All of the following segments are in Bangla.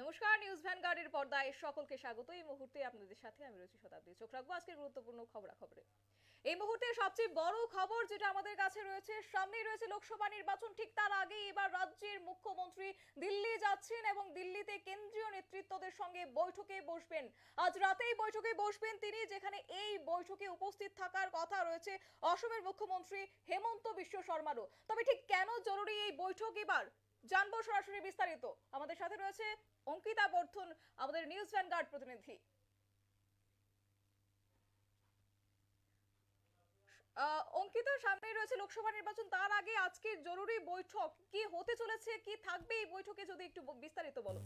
নমস্কার নিউজ ভ্যানগার্ডের পর্দায় সকলকে স্বাগত এই মুহূর্তে আপনাদের সাথে আমি রয়েছি শতাব্দী চোখ রাখবো আজকের গুরুত্বপূর্ণ খবরাখবরে এই মুহূর্তে সবচেয়ে বড় খবর যেটা আমাদের কাছে রয়েছে সামনেই রয়েছে লোকসভা নির্বাচন ঠিক তার আগে এবার রাজ্যের মুখ্যমন্ত্রী দিল্লি যাচ্ছেন এবং দিল্লিতে কেন্দ্রীয় নেতৃত্বদের সঙ্গে বৈঠকে বসবেন আজ রাতেই বৈঠকে বসবেন তিনি যেখানে এই বৈঠকে উপস্থিত থাকার কথা রয়েছে অসমের মুখ্যমন্ত্রী হেমন্ত বিশ্ব শর্মারও তবে ঠিক কেন জরুরি এই বৈঠক এবার জানবো সরাসরি বিস্তারিত আমাদের সাথে রয়েছে অঙ্কিতা বর্ধন আমাদের নিউজ ভ্যানগার্ড প্রতিনিধি অঙ্কিত সামনে রয়েছে লোকসভা নির্বাচন তার আগে আজকের জরুরি বৈঠক কি হতে চলেছে কি থাকবে এই বৈঠকে যদি একটু বিস্তারিত বলো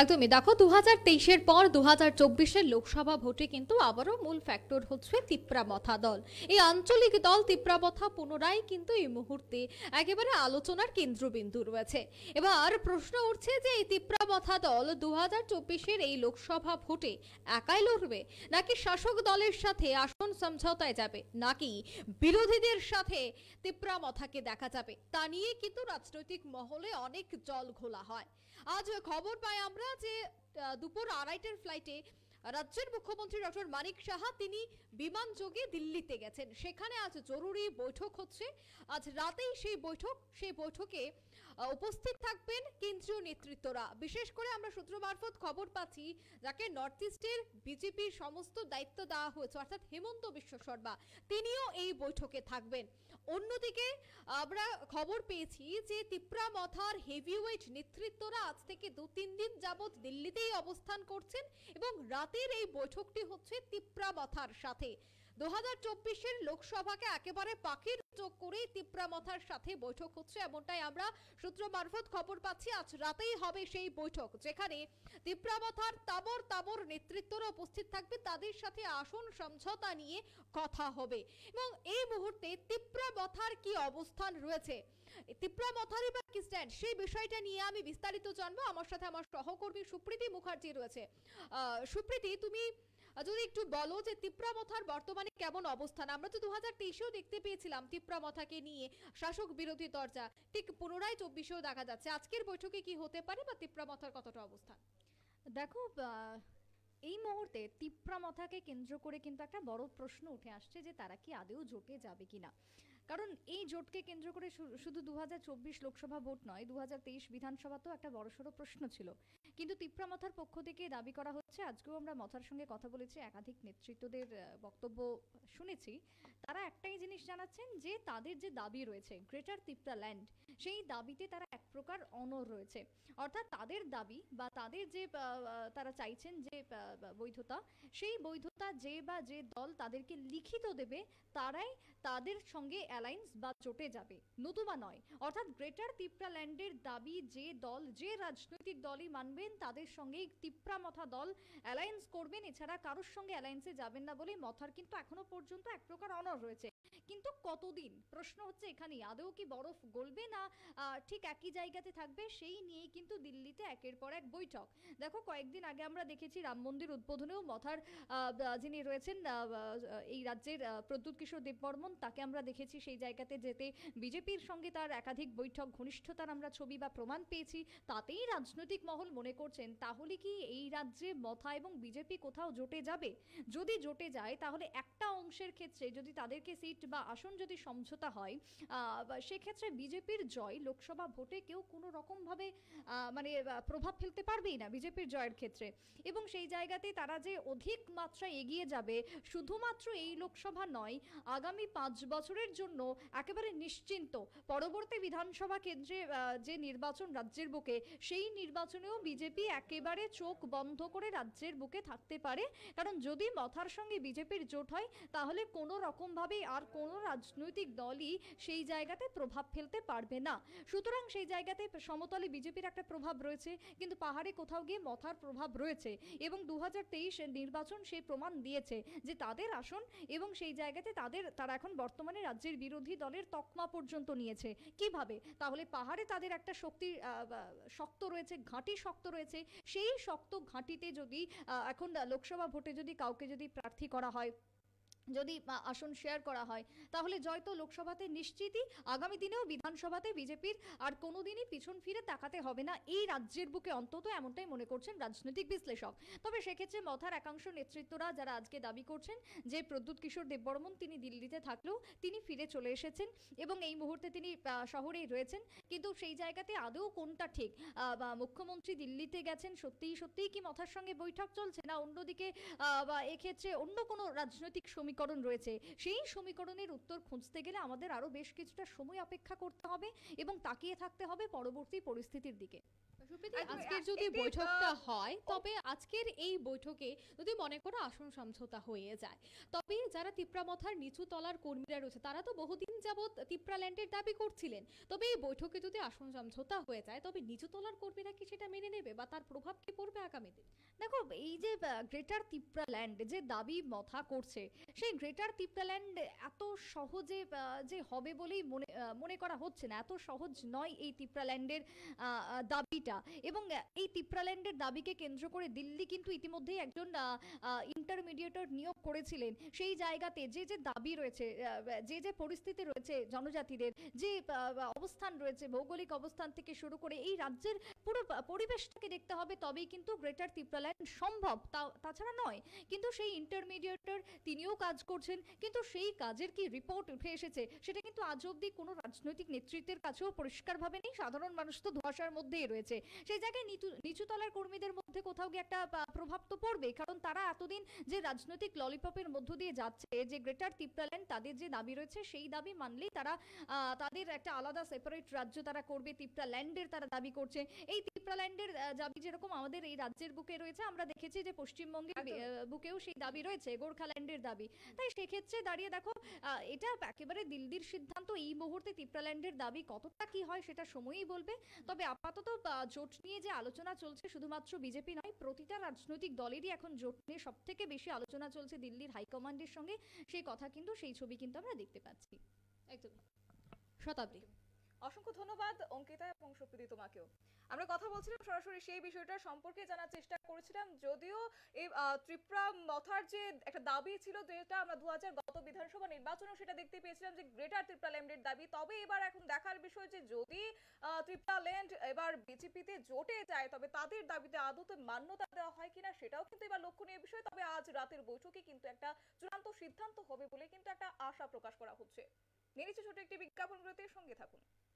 একদমই দেখো দু হাজার তেইশের পর দু হাজার চব্বিশের লোকসভা ভোটে কিন্তু আবারও মূল ফ্যাক্টর হচ্ছে তিপ্রামথা দল এই আঞ্চলিক দল তিপ্রামথা পুনরায় কিন্তু এই মুহূর্তে একেবারে আলোচনার কেন্দ্রবিন্দু রয়েছে এবার প্রশ্ন উঠছে যে এই তিপ্রামথা দল দু হাজার চব্বিশের এই লোকসভা ভোটে একাই লড়বে নাকি শাসক দলের সাথে আসন সমঝোতায় যাবে নাকি বিরোধীদের সাথে মথাকে দেখা যাবে তা নিয়ে কিন্তু রাজনৈতিক মহলে অনেক জল ঘোলা হয় আজ খবর পাই আমরা যে দুপুর আড়াইটার ফ্লাইটে রাজ্যের মুখ্যমন্ত্রী ডক্টর মানিক সাহা তিনি বিমান যোগে দিল্লিতে গেছেন সেখানে আজ জরুরি বৈঠক হচ্ছে আজ রাতেই সেই বৈঠক সেই বৈঠকে উপস্থিত থাকবেন কেন্দ্রীয় নেতৃত্বরা বিশেষ করে আমরা সূত্র মারফত খবর পাচ্ছি যাকে নর্থ ইস্টের বিজেপির সমস্ত দায়িত্ব দেওয়া হয়েছে অর্থাৎ হেমন্ত বিশ্ব শর্মা তিনিও এই বৈঠকে থাকবেন অন্যদিকে আমরা খবর পেয়েছি যে তিপ্রা মথার হেভিওয়েট নেতৃত্বরা আজ থেকে দু তিন দিন যাবৎ দিল্লিতেই অবস্থান করছেন এবং রাত রাতের এই বৈঠকটি হচ্ছে তীব্রাবথার সাথে দু চব্বিশের লোকসভাকে একেবারে পাখির চোখ করেই তিপ্রামথার সাথে বৈঠক হচ্ছে এমনটাই আমরা সূত্র মারফত খবর পাচ্ছি আজ রাতেই হবে সেই বৈঠক যেখানে তিপ্রামথার তাবর তাবর উপস্থিত থাকবে তাদের সাথে আসন সমঝোতা নিয়ে কথা হবে এবং এই মুহূর্তে মথার কি অবস্থান রয়েছে মথারই বা কি স্ট্যান্ড সেই বিষয়টা নিয়ে আমি বিস্তারিত জানবো আমার সাথে আমার সহকর্মী সুপ্রীতি মুখার্জি রয়েছে সুপ্রীতি তুমি যদি একটু বলো যে তিপ্রা মথার বর্তমানে কেমন অবস্থান আমরা তো দু হাজার তেইশেও দেখতে পেয়েছিলাম তিপ্রা মথাকে নিয়ে শাসক বিরোধী দরজা ঠিক পুনরায় চব্বিশেও দেখা যাচ্ছে আজকের বৈঠকে কি হতে পারে বা তিপ্রা মথার কতটা অবস্থান দেখো এই মুহূর্তে তিপ্রা মথাকে কেন্দ্র করে কিন্তু একটা বড় প্রশ্ন উঠে আসছে যে তারা কি আদেও জোটে যাবে কি না কারণ এই জোটকে কেন্দ্র করে শুধু দু লোকসভা ভোট নয় দু বিধানসভা তো একটা বড়সড় প্রশ্ন ছিল কিন্তু তিপ্রা মথার পক্ষ থেকে দাবি করা হচ্ছে আজকেও আমরা মথার সঙ্গে কথা বলেছি একাধিক নেতৃত্বদের বক্তব্য শুনেছি তারা একটাই জিনিস জানাচ্ছেন যে তাদের যে দাবি রয়েছে গ্রেটার তিপ্রা ল্যান্ড সেই দাবিতে তারা এক প্রকার অনর রয়েছে অর্থাৎ তাদের দাবি বা তাদের যে তারা চাইছেন যে বৈধতা সেই বৈধতা যে বা যে দল তাদেরকে লিখিত দেবে তারাই তাদের সঙ্গে অ্যালায়েন্স বা জোটে যাবে নতুবা নয় অর্থাৎ গ্রেটার ল্যান্ডের দাবি যে দল যে রাজনৈতিক দলই মানবেন তাদের সঙ্গেই মথা দল অ্যালায়েন্স করবেন এছাড়া কারোর সঙ্গে অ্যালায়েন্সে যাবেন না বলে মথার কিন্তু এখনো পর্যন্ত এক প্রকার অনর রয়েছে কিন্তু কতদিন প্রশ্ন হচ্ছে এখানেই আদৌ কি বরফ গলবে না ঠিক একই জায়গাতে থাকবে সেই নিয়েই কিন্তু দিল্লিতে একের পর এক বৈঠক দেখো কয়েকদিন আগে আমরা দেখেছি রাম মন্দির উদ্বোধনেও মথার যিনি রয়েছেন এই রাজ্যের প্রদ্যুৎ কিশোর দেববর্মন যেমন তাকে আমরা দেখেছি সেই জায়গাতে যেতে বিজেপির সঙ্গে তার একাধিক বৈঠক ঘনিষ্ঠতার আমরা ছবি বা প্রমাণ পেয়েছি তাতেই রাজনৈতিক মহল মনে করছেন তাহলে কি এই রাজ্যে মথা এবং বিজেপি কোথাও জোটে যাবে যদি জোটে যায় তাহলে একটা অংশের ক্ষেত্রে যদি তাদেরকে সিট বা আসন যদি সমঝোতা হয় সেক্ষেত্রে বিজেপির জয় লোকসভা ভোটে কেউ কোনো রকমভাবে মানে প্রভাব ফেলতে পারবেই না বিজেপির জয়ের ক্ষেত্রে এবং সেই জায়গাতে তারা যে অধিক মাত্রায় এগিয়ে যাবে শুধুমাত্র এই লোকসভা নয় আগামী পাঁচ বছরের জন্য একেবারে নিশ্চিন্ত পরবর্তী বিধানসভা কেন্দ্রে যে নির্বাচন রাজ্যের বুকে সেই নির্বাচনেও বিজেপি একেবারে চোখ বন্ধ করে রাজ্যের বুকে থাকতে পারে কারণ যদি মথার সঙ্গে বিজেপির জোট হয় তাহলে কোনো রকমভাবেই আর কোনো রাজনৈতিক দলই সেই জায়গাতে প্রভাব ফেলতে পারবে না সুতরাং সেই জায়গাতে সমতলে বিজেপির একটা প্রভাব রয়েছে কিন্তু পাহাড়ে কোথাও গিয়ে মথার প্রভাব রয়েছে এবং দু নির্বাচন সেই প্রমাণ দিয়েছে যে তাদের আসন এবং সেই জায়গাতে তাদের তারা এখন এখন বর্তমানে রাজ্যের বিরোধী দলের তকমা পর্যন্ত নিয়েছে কিভাবে তাহলে পাহাড়ে তাদের একটা শক্তি শক্ত রয়েছে ঘাঁটি শক্ত রয়েছে সেই শক্ত ঘাঁটিতে যদি এখন লোকসভা ভোটে যদি কাউকে যদি প্রার্থী করা হয় যদি আসন শেয়ার করা হয় তাহলে তো লোকসভাতে নিশ্চিতই আগামী দিনেও বিধানসভাতে বিজেপির আর কোনোদিনই পিছন ফিরে তাকাতে হবে না এই রাজ্যের বুকে অন্তত এমনটাই মনে করছেন রাজনৈতিক বিশ্লেষক তবে সেক্ষেত্রে মথার একাংশ নেতৃত্বরা যারা আজকে দাবি করছেন যে প্রদ্যুৎ কিশোর দেববর্মন তিনি দিল্লিতে থাকলেও তিনি ফিরে চলে এসেছেন এবং এই মুহূর্তে তিনি শহরেই রয়েছেন কিন্তু সেই জায়গাতে আদৌ কোনটা ঠিক মুখ্যমন্ত্রী দিল্লিতে গেছেন সত্যিই সত্যিই কি মথার সঙ্গে বৈঠক চলছে না অন্যদিকে এক্ষেত্রে অন্য কোনো রাজনৈতিক সমীক্ষা সমীকরণ রয়েছে সেই সমীকরণের উত্তর খুঁজতে গেলে আমাদের আরও বেশ কিছুটা সময় অপেক্ষা করতে হবে এবং তাকিয়ে থাকতে হবে পরবর্তী পরিস্থিতির দিকে আচ্ছা, আজকের যদি বৈঠকটা হয় তবে আজকের এই বৈঠকে যদি মনে করো আসন সমঝোতা হয়ে যায় তবে যারা তিপ্রামথার নিচু তলার কর্মীরা রয়েছে তারা তো বহুদিন যাবৎ তিপ্রাল্যান্ডের দাবি করছিলেন তবে এই বৈঠকে যদি আসন সমঝোতা হয়ে যায় তবে নিচু তলার কর্মীরা কি সেটা মেনে নেবে বা তার প্রভাব কি পড়বে আগামী দিন দেখো এই যে গ্রেটার তিপ্রাল্যান্ড যে দাবি মথা করছে সেই গ্রেটার পিপলাল্যান্ড এত সহজে যে হবে বলেই মনে মনে করা হচ্ছে না এত সহজ নয় এই তিপ্রাল্যান্ডের দাবিটা এবং এই তিপ্রাল্যান্ডের দাবিকে কেন্দ্র করে দিল্লি কিন্তু ইতিমধ্যেই একজন ইন্টারমিডিয়েটর নিয়োগ করেছিলেন সেই জায়গাতে যে যে দাবি রয়েছে যে যে পরিস্থিতি রয়েছে জনজাতিদের যে অবস্থান রয়েছে ভৌগোলিক অবস্থান থেকে শুরু করে এই রাজ্যের পুরো পরিবেশটাকে দেখতে হবে তবেই কিন্তু গ্রেটার তিপ্রাল্যান্ড সম্ভব তা তাছাড়া নয় কিন্তু সেই ইন্টারমিডিয়েটর তিনিও কাজ কাজ করছেন কিন্তু সেই কাজের কি রিপোর্ট উঠে এসেছে সেটা কিন্তু আজ অব্দি কোনো রাজনৈতিক নেতৃত্বের কাছেও পরিষ্কারভাবে নেই সাধারণ মানুষ তো ধোয়াশার মধ্যেই রয়েছে সেই জায়গায় নিচুতলার কর্মীদের মধ্যে কোথাও গিয়ে একটা প্রভাব তো পড়বে কারণ তারা এতদিন যে রাজনৈতিক ললিপপের মধ্য দিয়ে যাচ্ছে যে গ্রেটার তিপ্রাল্যান্ড তাদের যে দাবি রয়েছে সেই দাবি মানলেই তারা তাদের একটা আলাদা সেপারেট রাজ্য তারা করবে তিপ্রাল্যান্ডের তারা দাবি করছে এই তিপ্রাল্যান্ডের দাবি যেরকম আমাদের এই রাজ্যের বুকে রয়েছে আমরা দেখেছি যে পশ্চিমবঙ্গের বুকেও সেই দাবি রয়েছে গোর্খাল্যান্ডের দাবি তাই সেক্ষেত্রে দাঁড়িয়ে দেখো এটা একেবারে দিল্লির সিদ্ধান্ত এই মুহূর্তে তিপ্রাল্যান্ডের দাবি কতটা কি হয় সেটা সময়ই বলবে তবে আপাতত জোট নিয়ে যে আলোচনা চলছে শুধুমাত্র বিজেপি বিজেপি নয় প্রতিটা রাজনৈতিক দলেরই এখন জোট নিয়ে সব থেকে বেশি আলোচনা চলছে দিল্লির হাইকমান্ডের সঙ্গে সেই কথা কিন্তু সেই ছবি কিন্তু আমরা দেখতে পাচ্ছি একদম শতাব্দী অসংখ্য ধন্যবাদ অঙ্কিতা এবং সুপ্রীতি তোমাকেও আমরা কথা বলছিলাম সরাসরি সেই বিষয়টা সম্পর্কে জানার চেষ্টা করেছিলাম যদিও এই ত্রিপুরা মথার যে একটা দাবি ছিল যেটা আমরা দু হাজার গত বিধানসভা নির্বাচনেও সেটা দেখতে পেয়েছিলাম যে গ্রেটার ত্রিপুরা ল্যান্ডের দাবি তবে এবার এখন দেখার বিষয় যে যদি ত্রিপুরা ল্যান্ড এবার বিজেপিতে জোটে যায় তবে তাদের দাবিতে আদতে মান্যতা দেওয়া হয় কিনা সেটাও কিন্তু এবার লক্ষণীয় বিষয় তবে আজ রাতের বৈঠকে কিন্তু একটা চূড়ান্ত সিদ্ধান্ত হবে বলে কিন্তু একটা আশা প্রকাশ করা হচ্ছে নিয়ে ছোট একটি বিজ্ঞাপন ব্রতের সঙ্গে থাকুন